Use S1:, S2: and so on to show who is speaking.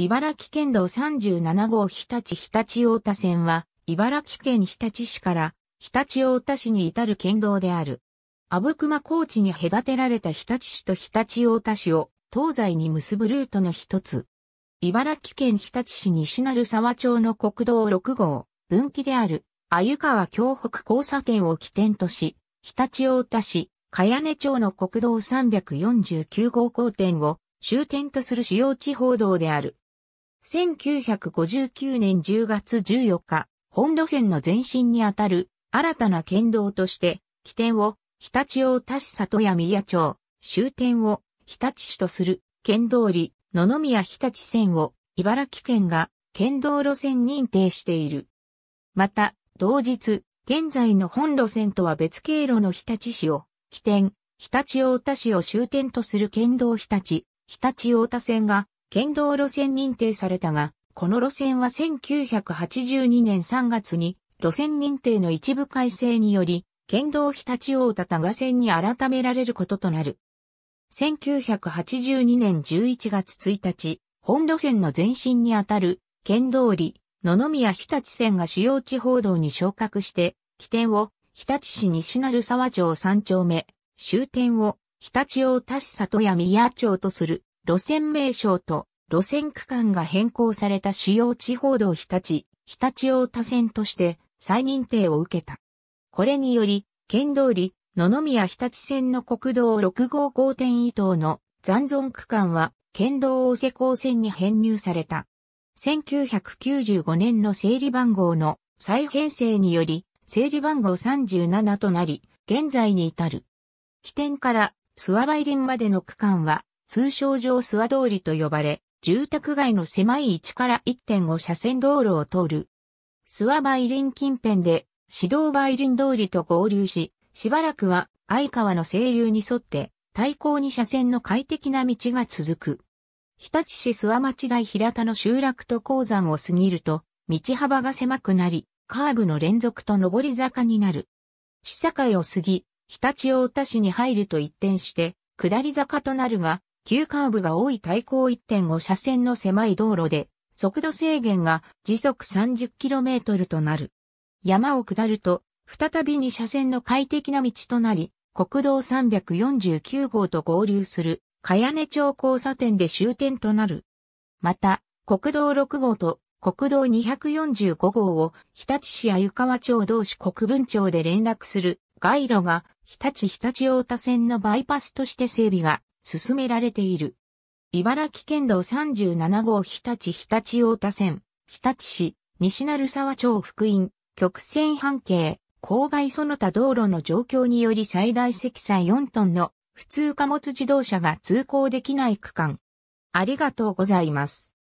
S1: 茨城県道37号日立日立大田線は、茨城県日立市から日立大田市に至る県道である。阿武隈高地に隔てられた日立市と日立大田市を東西に結ぶルートの一つ。茨城県日立市西成沢町の国道6号、分岐である、鮎川京北交差点を起点とし、日立大田市、茅根町の国道349号交点を終点とする主要地方道である。1959年10月14日、本路線の前身にあたる新たな県道として、起点を日立大田市里や宮町、終点を日立市とする県通り野々宮日立線を茨城県が県道路線認定している。また、同日、現在の本路線とは別経路の日立市を起点、日立大田市を終点とする県道日立、日立大田線が県道路線認定されたが、この路線は1982年3月に路線認定の一部改正により、県道日立大田多賀線に改められることとなる。1982年11月1日、本路線の前身にあたる、県通り、野々宮日立線が主要地方道に昇格して、起点を、日立市西成沢町三丁目、終点を、日立大田市里谷宮町とする。路線名称と路線区間が変更された主要地方道日立、日立大田線として再認定を受けた。これにより、県通り、野々宮日立線の国道6号5点以東の残存区間は県道大瀬港線に編入された。1995年の整理番号の再編成により、整理番号37となり、現在に至る。起点から諏訪梅林までの区間は、通称上諏訪通りと呼ばれ、住宅街の狭い位置から1.5車線道路を通る。諏訪梅林近辺で、指導梅林通りと合流し、しばらくは相川の清流に沿って、対向に車線の快適な道が続く。日立市諏訪町大平田の集落と鉱山を過ぎると、道幅が狭くなり、カーブの連続と上り坂になる。市境を過ぎ、日立大田市に入ると一転して、下り坂となるが、急カーブが多い対向1.5車線の狭い道路で、速度制限が時速 30km となる。山を下ると、再び2車線の快適な道となり、国道349号と合流する、茅根町交差点で終点となる。また、国道6号と国道245号を日立市や川町同士国分町で連絡する街路が日立日立太田線のバイパスとして整備が進められている。茨城県道37号日立日立大田線、日立市、西成沢町福音、曲線半径、勾配その他道路の状況により最大積載4トンの普通貨物自動車が通行できない区間。ありがとうございます。